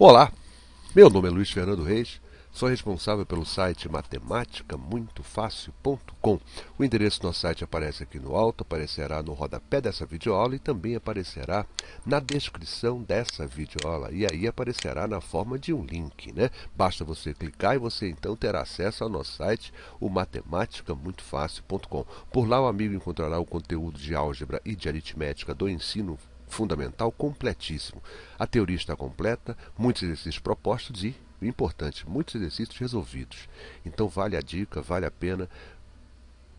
Olá, meu nome é Luiz Fernando Reis, sou responsável pelo site matematicamuitofácil.com. O endereço do nosso site aparece aqui no alto, aparecerá no rodapé dessa videoaula e também aparecerá na descrição dessa videoaula. E aí aparecerá na forma de um link, né? Basta você clicar e você então terá acesso ao nosso site, o matematicamuitofácil.com. Por lá o amigo encontrará o conteúdo de álgebra e de aritmética do ensino fundamental completíssimo. A teoria está completa, muitos exercícios propostos e, importante, muitos exercícios resolvidos. Então vale a dica, vale a pena,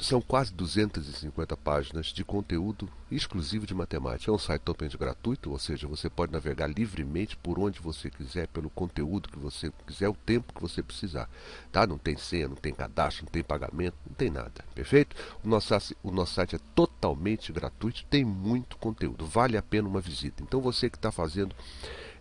são quase 250 páginas de conteúdo exclusivo de matemática. É um site totalmente gratuito, ou seja, você pode navegar livremente por onde você quiser, pelo conteúdo que você quiser, o tempo que você precisar. Tá? Não tem senha, não tem cadastro, não tem pagamento, não tem nada. Perfeito? O nosso, o nosso site é totalmente gratuito, tem muito conteúdo. Vale a pena uma visita. Então você que está fazendo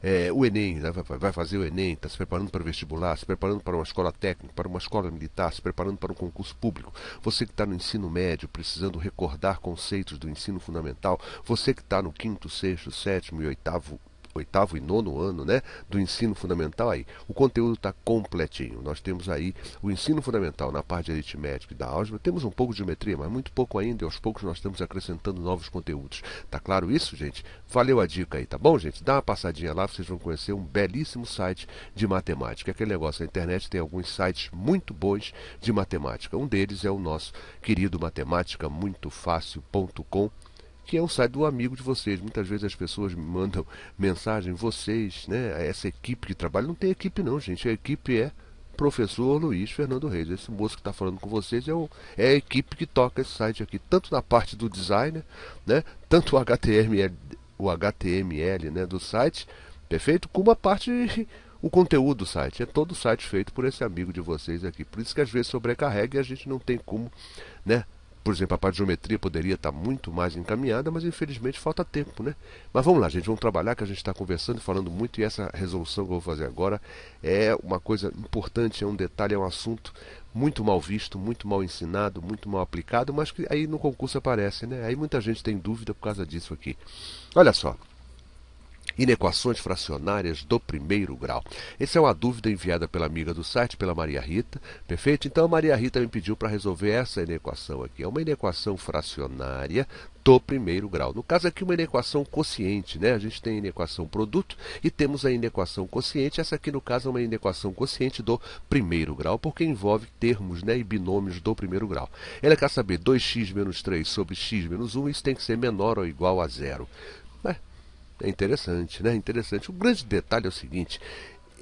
é, o Enem, né, vai fazer o Enem, está se preparando para o vestibular, se preparando para uma escola técnica, para uma escola militar, se preparando para um concurso público, você que está no ensino médio, precisando recordar conceitos do ensino fundamental, você que está no quinto, sexto, sétimo e oitavo oitavo e nono ano né, do ensino fundamental, aí o conteúdo está completinho. Nós temos aí o ensino fundamental na parte de aritmética e da álgebra, temos um pouco de geometria, mas muito pouco ainda, e aos poucos nós estamos acrescentando novos conteúdos. Tá claro isso, gente? Valeu a dica aí, tá bom, gente? Dá uma passadinha lá, vocês vão conhecer um belíssimo site de matemática. Aquele negócio, a internet tem alguns sites muito bons de matemática. Um deles é o nosso querido matemática muito fácil.com que é o site do amigo de vocês. Muitas vezes as pessoas me mandam mensagem, vocês, né, essa equipe que trabalha, não tem equipe não, gente, a equipe é professor Luiz Fernando Reis. Esse moço que está falando com vocês é, o, é a equipe que toca esse site aqui, tanto na parte do designer, né, tanto o HTML, o HTML né, do site, perfeito, como a parte o conteúdo do site. É todo o site feito por esse amigo de vocês aqui. Por isso que às vezes sobrecarrega e a gente não tem como né, por exemplo, a parte de geometria poderia estar muito mais encaminhada, mas infelizmente falta tempo, né? Mas vamos lá, gente, vamos trabalhar, que a gente está conversando e falando muito, e essa resolução que eu vou fazer agora é uma coisa importante, é um detalhe, é um assunto muito mal visto, muito mal ensinado, muito mal aplicado, mas que aí no concurso aparece, né? Aí muita gente tem dúvida por causa disso aqui. Olha só inequações fracionárias do primeiro grau. Essa é uma dúvida enviada pela amiga do site, pela Maria Rita, perfeito? Então a Maria Rita me pediu para resolver essa inequação aqui. É uma inequação fracionária do primeiro grau. No caso aqui, uma inequação quociente, né? A gente tem a inequação produto e temos a inequação quociente. Essa aqui, no caso, é uma inequação quociente do primeiro grau, porque envolve termos né, e binômios do primeiro grau. Ela quer saber 2x menos 3 sobre x menos 1, isso tem que ser menor ou igual a zero. É interessante, né? É interessante. O grande detalhe é o seguinte: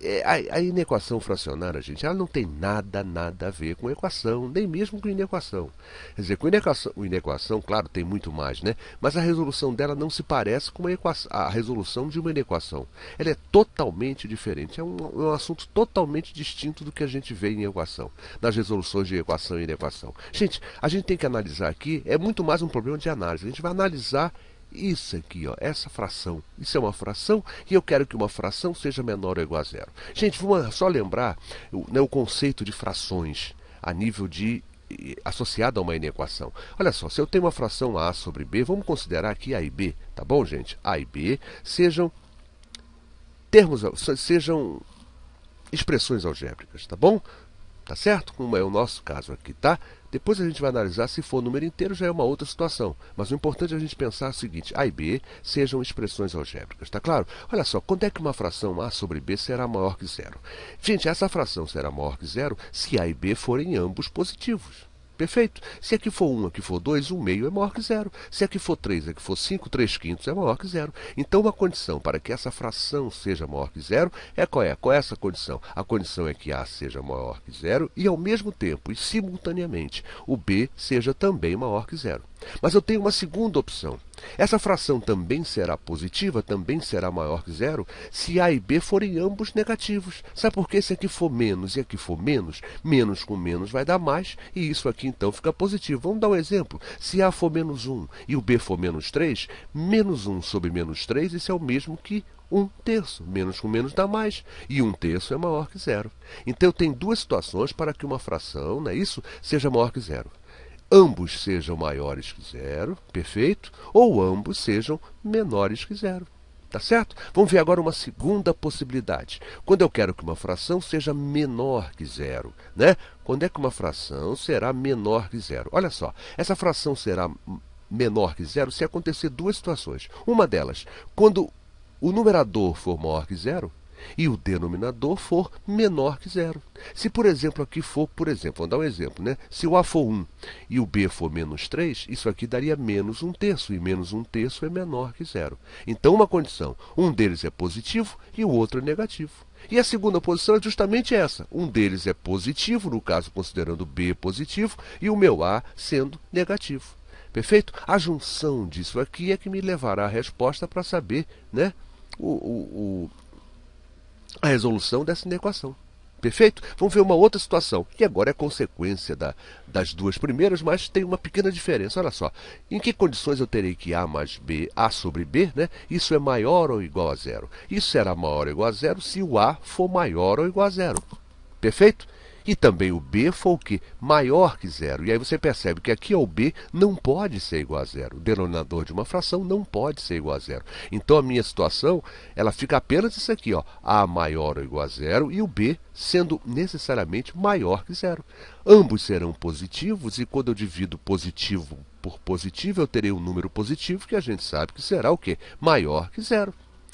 é, a, a inequação fracionária, gente, ela não tem nada, nada a ver com equação, nem mesmo com inequação. Quer dizer, com inequação, inequação claro, tem muito mais, né? Mas a resolução dela não se parece com equação, a resolução de uma inequação. Ela é totalmente diferente, é um, é um assunto totalmente distinto do que a gente vê em equação, nas resoluções de equação e inequação. Gente, a gente tem que analisar aqui, é muito mais um problema de análise. A gente vai analisar isso aqui, ó, essa fração, isso é uma fração e eu quero que uma fração seja menor ou igual a zero. Gente, vamos só lembrar né, o conceito de frações a nível de associado a uma inequação. Olha só, se eu tenho uma fração a sobre b, vamos considerar que a e b, tá bom, gente? a e b sejam termos, sejam expressões algébricas, tá bom? Tá certo? Como é o nosso caso aqui, tá? Depois a gente vai analisar se for o número inteiro já é uma outra situação. Mas o importante é a gente pensar o seguinte: A e B sejam expressões algébricas, tá claro? Olha só, quando é que uma fração A sobre B será maior que zero? Gente, essa fração será maior que zero se A e B forem ambos positivos. Perfeito? Se aqui for 1, aqui for 2, 1 meio é maior que zero. Se aqui for 3, aqui for 5, 3 quintos é maior que zero. Então, uma condição para que essa fração seja maior que zero é qual é? Qual é essa condição? A condição é que A seja maior que zero e, ao mesmo tempo e simultaneamente, o B seja também maior que zero. Mas eu tenho uma segunda opção. Essa fração também será positiva, também será maior que zero, se A e B forem ambos negativos. Sabe por quê? se aqui for menos e aqui for menos, menos com menos vai dar mais, e isso aqui então fica positivo. Vamos dar um exemplo. Se A for menos 1 e o B for menos 3, menos 1 sobre menos 3, isso é o mesmo que 1 terço. Menos com menos dá mais. E 1 terço é maior que zero. Então eu tenho duas situações para que uma fração, não é isso, seja maior que zero ambos sejam maiores que zero, perfeito, ou ambos sejam menores que zero. Tá certo? Vamos ver agora uma segunda possibilidade. Quando eu quero que uma fração seja menor que zero, né? Quando é que uma fração será menor que zero? Olha só, essa fração será menor que zero se acontecer duas situações. Uma delas, quando o numerador for maior que zero, e o denominador for menor que zero. Se, por exemplo, aqui for, por exemplo, vamos dar um exemplo, né? Se o A for 1 e o B for menos 3, isso aqui daria menos 1 terço, e menos 1 terço é menor que zero. Então, uma condição, um deles é positivo e o outro é negativo. E a segunda posição é justamente essa. Um deles é positivo, no caso considerando B positivo, e o meu A sendo negativo. Perfeito? A junção disso aqui é que me levará a resposta para saber né, o, o, o a resolução dessa inequação. Perfeito? Vamos ver uma outra situação, que agora é consequência da, das duas primeiras, mas tem uma pequena diferença. Olha só, em que condições eu terei que A mais B, A sobre B, né? isso é maior ou igual a zero? Isso será maior ou igual a zero se o A for maior ou igual a zero. Perfeito? E também o b foi o quê? Maior que zero. E aí você percebe que aqui é o b não pode ser igual a zero. O denominador de uma fração não pode ser igual a zero. Então a minha situação, ela fica apenas isso aqui, ó, a maior ou igual a zero e o b sendo necessariamente maior que zero. Ambos serão positivos e quando eu divido positivo por positivo, eu terei um número positivo que a gente sabe que será o quê? Maior que zero.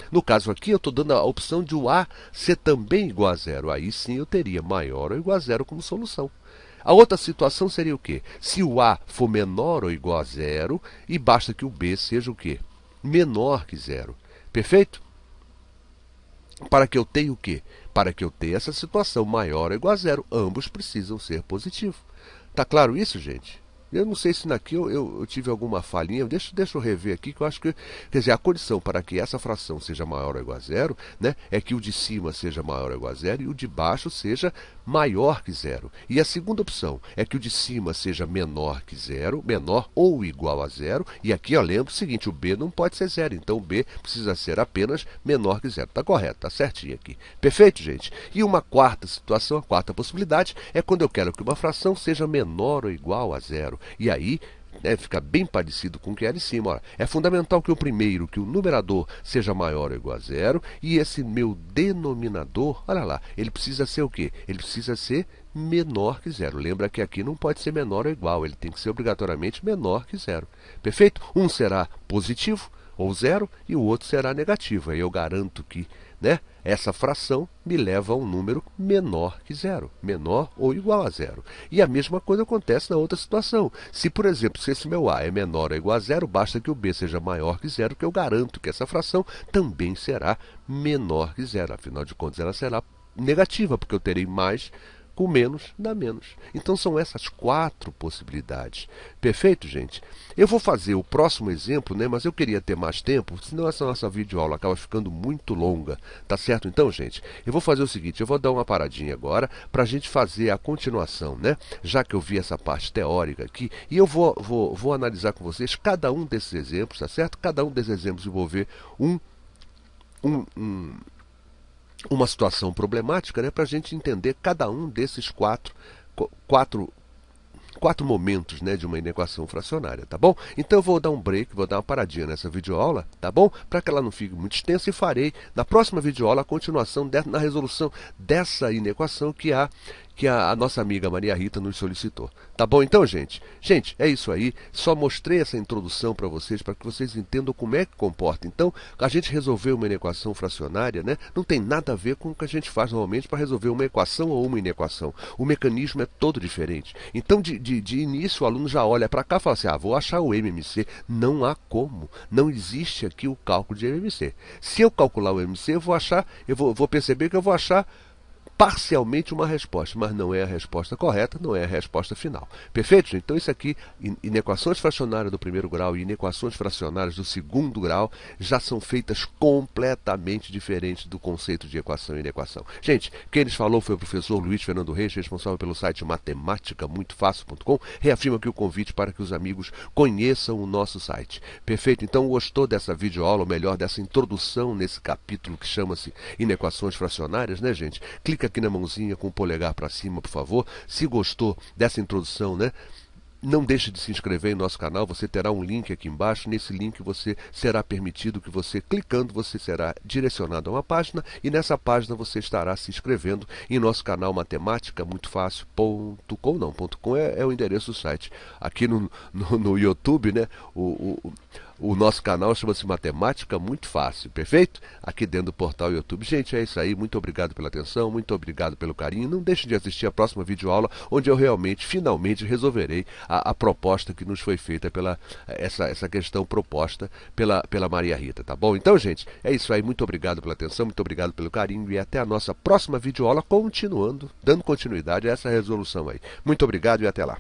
No caso aqui, eu estou dando a opção de o A ser também igual a zero. Aí sim eu teria maior ou igual a zero como solução. A outra situação seria o quê? Se o A for menor ou igual a zero, e basta que o B seja o quê? Menor que zero. Perfeito? Para que eu tenha o quê? Para que eu tenha essa situação maior ou igual a zero, ambos precisam ser positivos. Tá claro isso, gente? Eu não sei se naqui eu, eu, eu, tive alguma falhinha. Deixa, deixa eu rever aqui, que eu acho que. Quer dizer, a condição para que essa fração seja maior ou igual a zero né, é que o de cima seja maior ou igual a zero e o de baixo seja maior que zero. E a segunda opção é que o de cima seja menor que zero, menor ou igual a zero. E aqui eu lembro o seguinte: o B não pode ser zero, então o B precisa ser apenas menor que zero. Está correto, está certinho aqui. Perfeito, gente? E uma quarta situação, a quarta possibilidade, é quando eu quero que uma fração seja menor ou igual a zero. E aí é, fica bem parecido com o que era é em cima. é fundamental que o primeiro, que o numerador, seja maior ou igual a zero, e esse meu denominador, olha lá, ele precisa ser o quê? Ele precisa ser menor que zero. Lembra que aqui não pode ser menor ou igual, ele tem que ser obrigatoriamente menor que zero. Perfeito? Um será positivo, ou zero, e o outro será negativo. Aí eu garanto que né? Essa fração me leva a um número menor que zero, menor ou igual a zero. E a mesma coisa acontece na outra situação. Se, por exemplo, se esse meu A é menor ou igual a zero, basta que o B seja maior que zero, que eu garanto que essa fração também será menor que zero. Afinal de contas, ela será negativa, porque eu terei mais o menos dá menos. Então são essas quatro possibilidades. Perfeito, gente? Eu vou fazer o próximo exemplo, né? Mas eu queria ter mais tempo, senão essa nossa videoaula acaba ficando muito longa. Tá certo então, gente? Eu vou fazer o seguinte, eu vou dar uma paradinha agora para a gente fazer a continuação, né? Já que eu vi essa parte teórica aqui, e eu vou, vou, vou analisar com vocês cada um desses exemplos, tá certo? Cada um desses exemplos eu vou ver um um, um, uma situação problemática né, para a gente entender cada um desses quatro, quatro, quatro momentos né, de uma inequação fracionária, tá bom? Então eu vou dar um break, vou dar uma paradinha nessa videoaula, tá bom? Para que ela não fique muito extensa e farei na próxima videoaula a continuação de, na resolução dessa inequação que, há, é que a, a, nossa amiga Maria Rita nos solicitou. Tá bom então, gente? Gente, é isso aí. Só mostrei essa introdução para vocês, para que vocês entendam como é que comporta. Então, a gente resolveu uma inequação fracionária, né? Não tem nada a ver com o que a gente faz normalmente para resolver uma equação ou uma inequação. O mecanismo é todo diferente. Então, de, de, de início, o aluno já olha para cá e fala assim: ah, vou achar o MMC. Não há como. Não existe aqui o cálculo de MMC. Se eu calcular o MMC, eu vou achar, eu vou, vou perceber que eu vou achar parcialmente uma resposta, mas não é a resposta correta, não é a resposta final. Perfeito? Então, isso aqui, inequações fracionárias do primeiro grau e inequações fracionárias do segundo grau, já são feitas completamente diferentes do conceito de equação e inequação. Gente, quem lhes falou foi o professor Luiz Fernando Reis, responsável pelo site matematicamuitofácil.com. Reafirma aqui o convite para que os amigos conheçam o nosso site. Perfeito? Então, gostou dessa videoaula, ou melhor, dessa introdução nesse capítulo que chama-se Inequações Fracionárias, né, gente? Clica aqui na mãozinha com o polegar para cima, por favor. Se gostou dessa introdução, né? Não deixe de se inscrever em nosso canal, você terá um link aqui embaixo. Nesse link você será permitido que você, clicando, você será direcionado a uma página e nessa página você estará se inscrevendo em nosso canal matemática muito com não, ponto .com é, é, o endereço do site. Aqui no, no, no YouTube, né, o, o o nosso canal chama-se Matemática Muito Fácil, perfeito? Aqui dentro do portal YouTube. Gente, é isso aí. Muito obrigado pela atenção, muito obrigado pelo carinho. Não deixe de assistir a próxima videoaula, onde eu realmente, finalmente, resolverei a, a proposta que nos foi feita pela essa, essa questão proposta pela, pela Maria Rita, tá bom? Então, gente, é isso aí. Muito obrigado pela atenção, muito obrigado pelo carinho e até a nossa próxima videoaula, continuando, dando continuidade a essa resolução aí. Muito obrigado e até lá.